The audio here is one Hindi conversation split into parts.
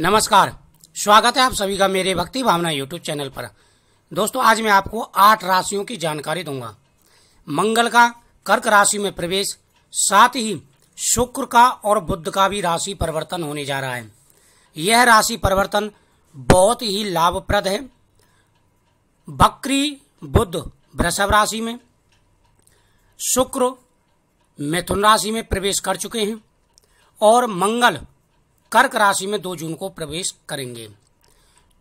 नमस्कार स्वागत है आप सभी का मेरे भक्ति भावना यूट्यूब चैनल पर दोस्तों आज मैं आपको आठ राशियों की जानकारी दूंगा मंगल का कर्क राशि में प्रवेश साथ ही शुक्र का और बुद्ध का भी राशि परिवर्तन होने जा रहा है यह राशि परिवर्तन बहुत ही लाभप्रद है बकरी बुद्ध वृषभ राशि में शुक्र मिथुन राशि में प्रवेश कर चुके हैं और मंगल कर्क राशि में दो जून को प्रवेश करेंगे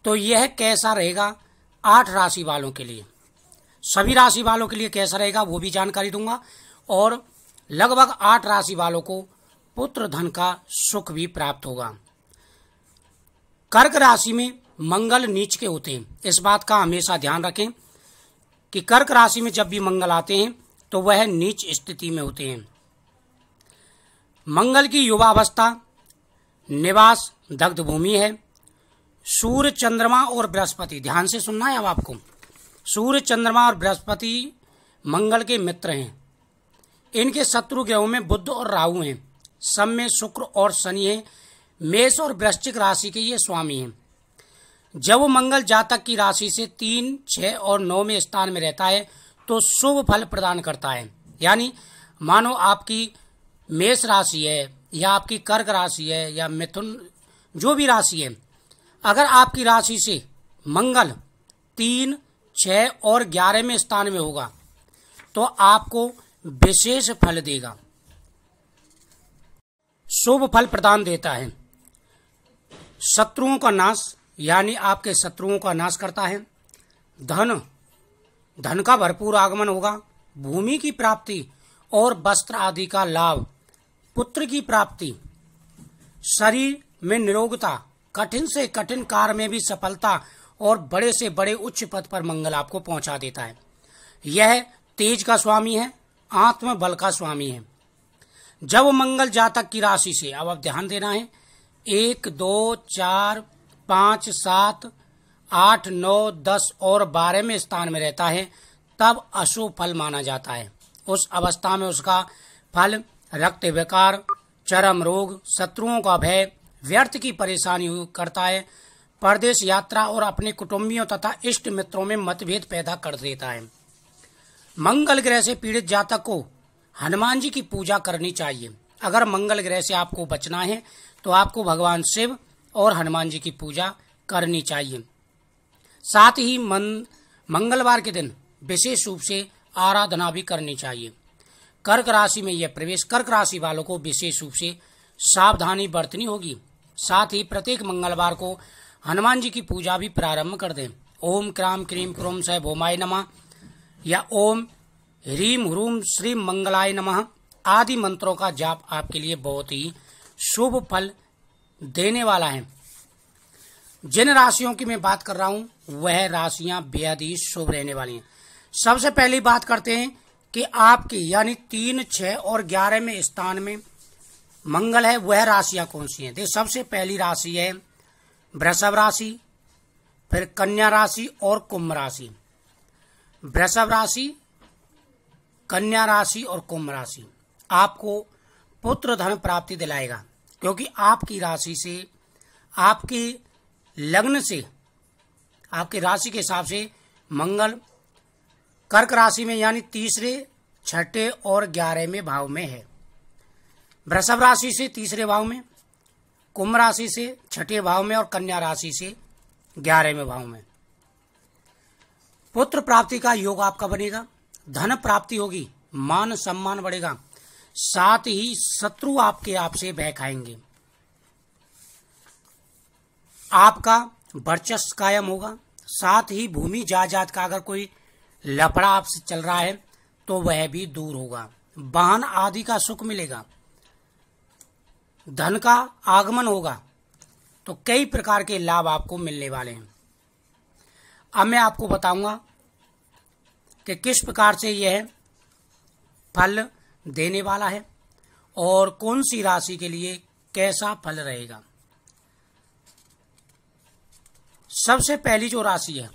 तो यह कैसा रहेगा आठ राशि वालों के लिए सभी राशि वालों के लिए कैसा रहेगा वो भी जानकारी दूंगा और लगभग आठ राशि वालों को पुत्र धन का सुख भी प्राप्त होगा कर्क राशि में मंगल नीच के होते हैं इस बात का हमेशा ध्यान रखें कि कर्क राशि में जब भी मंगल आते हैं तो वह नीच स्थिति में होते हैं मंगल की युवावस्था निवास दग्ध भूमि है सूर्य चंद्रमा और बृहस्पति ध्यान से सुनना है अब आपको सूर्य चंद्रमा और बृहस्पति मंगल के मित्र हैं इनके शत्रु ग्रहों में बुद्ध और राहु हैं सब में शुक्र और शनि है मेष और वृश्चिक राशि के ये स्वामी हैं जब मंगल जातक की राशि से तीन छः और नौ में स्थान में रहता है तो शुभ फल प्रदान करता है यानी मानो आपकी मेष राशि है या आपकी कर्क राशि है या मिथुन जो भी राशि है अगर आपकी राशि से मंगल तीन छह और ग्यारहवें स्थान में होगा तो आपको विशेष फल देगा शुभ फल प्रदान देता है शत्रुओं का नाश यानी आपके शत्रुओं का नाश करता है धन धन का भरपूर आगमन होगा भूमि की प्राप्ति और वस्त्र आदि का लाभ पुत्र की प्राप्ति शरीर में निरोगता कठिन से कठिन कार्य में भी सफलता और बड़े से बड़े उच्च पद पर मंगल आपको पहुंचा देता है यह तेज का स्वामी है आत्म बल का स्वामी है जब मंगल जातक की राशि से अब आप ध्यान देना है एक दो चार पांच सात आठ नौ दस और बारह में स्थान में रहता है तब अशुभ फल माना जाता है उस अवस्था में उसका फल रक्त विकार चरम रोग शत्रुओं का भय व्यर्थ की परेशानी करता है परदेश यात्रा और अपने कुटुंबियों तथा इष्ट मित्रों में मतभेद पैदा कर देता है मंगल ग्रह से पीड़ित जातक को हनुमान जी की पूजा करनी चाहिए अगर मंगल ग्रह से आपको बचना है तो आपको भगवान शिव और हनुमान जी की पूजा करनी चाहिए साथ ही मंगलवार के दिन विशेष रूप से आराधना भी करनी चाहिए कर्क राशि में यह प्रवेश कर्क राशि वालों को विशेष रूप से सावधानी बरतनी होगी साथ ही प्रत्येक मंगलवार को हनुमान जी की पूजा भी प्रारंभ कर दें ओम क्राम क्रीम क्रोम सह भोमाय नमः या ओम ह्रीम ह्रूम श्रीम मंगलाय नमः आदि मंत्रों का जाप आपके लिए बहुत ही शुभ फल देने वाला है जिन राशियों की मैं बात कर रहा हूं वह राशियां बेहद ही शुभ रहने वाली हैं सबसे पहली बात करते हैं कि आपकी यानी तीन छह और ग्यारह में स्थान में मंगल है वह राशियां कौन सी हैं देखिए तो सबसे पहली राशि है वृषभ राशि फिर कन्या राशि और कुंभ राशि वृषभ राशि कन्या राशि और कुंभ राशि आपको पुत्र धन प्राप्ति दिलाएगा क्योंकि आपकी राशि से आपके लग्न से आपकी राशि के हिसाब से मंगल कर्क राशि में यानी तीसरे छठे और ग्यारहवें भाव में है वृषभ राशि से तीसरे भाव में कुंभ राशि से छठे भाव में और कन्या राशि से ग्यारहवें भाव में पुत्र प्राप्ति का योग आपका बनेगा धन प्राप्ति होगी मान सम्मान बढ़ेगा साथ ही शत्रु आपके आपसे बह खाएंगे आपका वर्चस्व कायम होगा साथ ही भूमि जायजाद का अगर कोई लफड़ा आपसे चल रहा है तो वह भी दूर होगा वाहन आदि का सुख मिलेगा धन का आगमन होगा तो कई प्रकार के लाभ आपको मिलने वाले हैं अब मैं आपको बताऊंगा कि किस प्रकार से यह फल देने वाला है और कौन सी राशि के लिए कैसा फल रहेगा सबसे पहली जो राशि है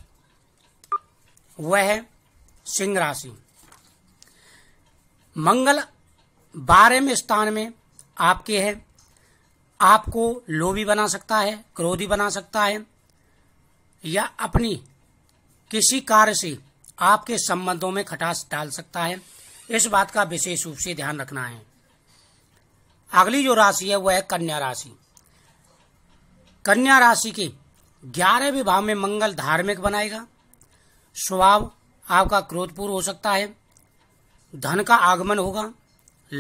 वह है सिंह राशि मंगल बारहवें स्थान में आपके है आपको लोभी बना सकता है क्रोधी बना सकता है या अपनी किसी कार्य से आपके संबंधों में खटास डाल सकता है इस बात का विशेष रूप से ध्यान रखना है अगली जो राशि है वह है कन्या राशि कन्या राशि के ग्यारहवें भाव में मंगल धार्मिक बनाएगा स्वभाव आपका क्रोध पूर्व हो सकता है धन का आगमन होगा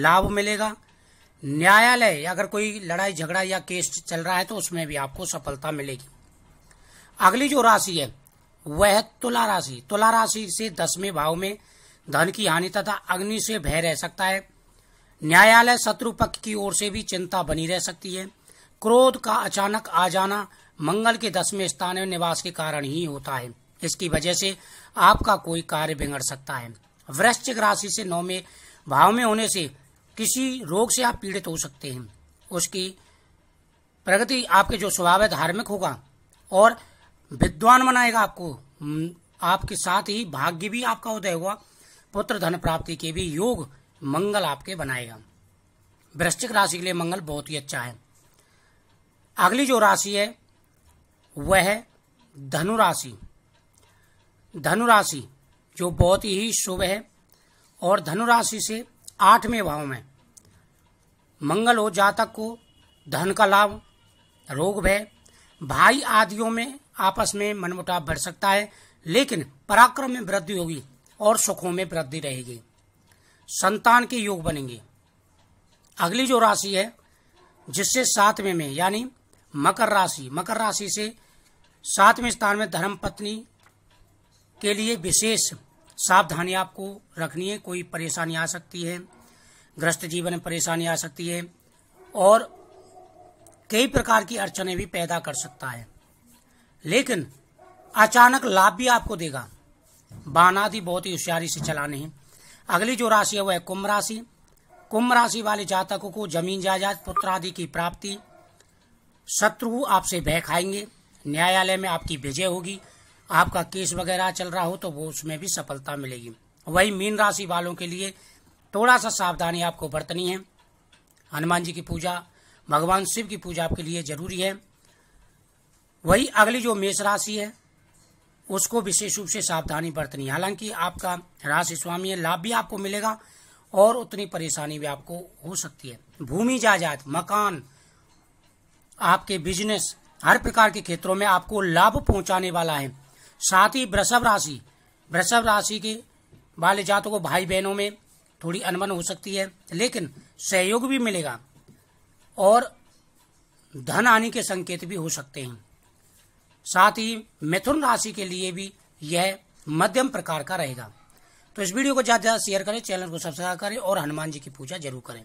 लाभ मिलेगा न्यायालय अगर कोई लड़ाई झगड़ा या केस चल रहा है तो उसमें भी आपको सफलता मिलेगी अगली जो राशि है वह तुला राशि तुला राशि से दसवें भाव में धन की हानि तथा अग्नि से भय रह सकता है न्यायालय शत्रु पक्ष की ओर से भी चिंता बनी रह सकती है क्रोध का अचानक आ जाना मंगल के दसवें स्थान में निवास के कारण ही होता है इसकी वजह से आपका कोई कार्य बिगड़ सकता है वृश्चिक राशि से नौ में भाव में होने से किसी रोग से आप पीड़ित हो सकते हैं उसकी प्रगति आपके जो स्वभाव है धार्मिक होगा और विद्वान बनाएगा आपको आपके साथ ही भाग्य भी आपका उदय हुआ पुत्र धन प्राप्ति के भी योग मंगल आपके बनाएगा वृश्चिक राशि के लिए मंगल बहुत ही अच्छा है अगली जो राशि है वह है धनु राशि धनुराशि जो बहुत ही शुभ है और धनुराशि से आठवें भाव में मंगल हो जातक को धन का लाभ रोग भय भाई आदियों में आपस में मनमुटाव बढ़ सकता है लेकिन पराक्रम में वृद्धि होगी और सुखों में वृद्धि रहेगी संतान के योग बनेंगे अगली जो राशि है जिससे सातवें में, में यानी मकर राशि मकर राशि से सातवें स्थान में धर्म पत्नी के लिए विशेष सावधानी आपको रखनी है कोई परेशानी आ सकती है ग्रस्त जीवन में परेशानी आ सकती है और कई प्रकार की अड़चने भी पैदा कर सकता है लेकिन अचानक लाभ भी आपको देगा बान आदि बहुत ही होशियारी से चलाने हैं अगली जो राशि है वह है कुंभ राशि कुंभ राशि वाले जातकों को जमीन जायदाद पुत्र आदि की प्राप्ति शत्रु आपसे बह खाएंगे न्यायालय में आपकी विजय होगी आपका केस वगैरह चल रहा हो तो वो उसमें भी सफलता मिलेगी वही मीन राशि वालों के लिए थोड़ा सा सावधानी आपको बरतनी है हनुमान जी की पूजा भगवान शिव की पूजा आपके लिए जरूरी है वही अगली जो मेष राशि है उसको विशेष रूप से सावधानी बरतनी हालांकि आपका राशि स्वामी है लाभ भी आपको मिलेगा और उतनी परेशानी भी आपको हो सकती है भूमि जायदाद मकान आपके बिजनेस हर प्रकार के क्षेत्रों में आपको लाभ पहुंचाने वाला है साथ ही वृषभ राशि वृषभ राशि के वाले जातों को भाई बहनों में थोड़ी अनबन हो सकती है लेकिन सहयोग भी मिलेगा और धन आने के संकेत भी हो सकते हैं साथ ही मिथुन राशि के लिए भी यह मध्यम प्रकार का रहेगा तो इस वीडियो को ज़्यादा से ज़्यादा शेयर करें चैनल को सब्सक्राइब करें और हनुमान जी की पूजा जरूर करें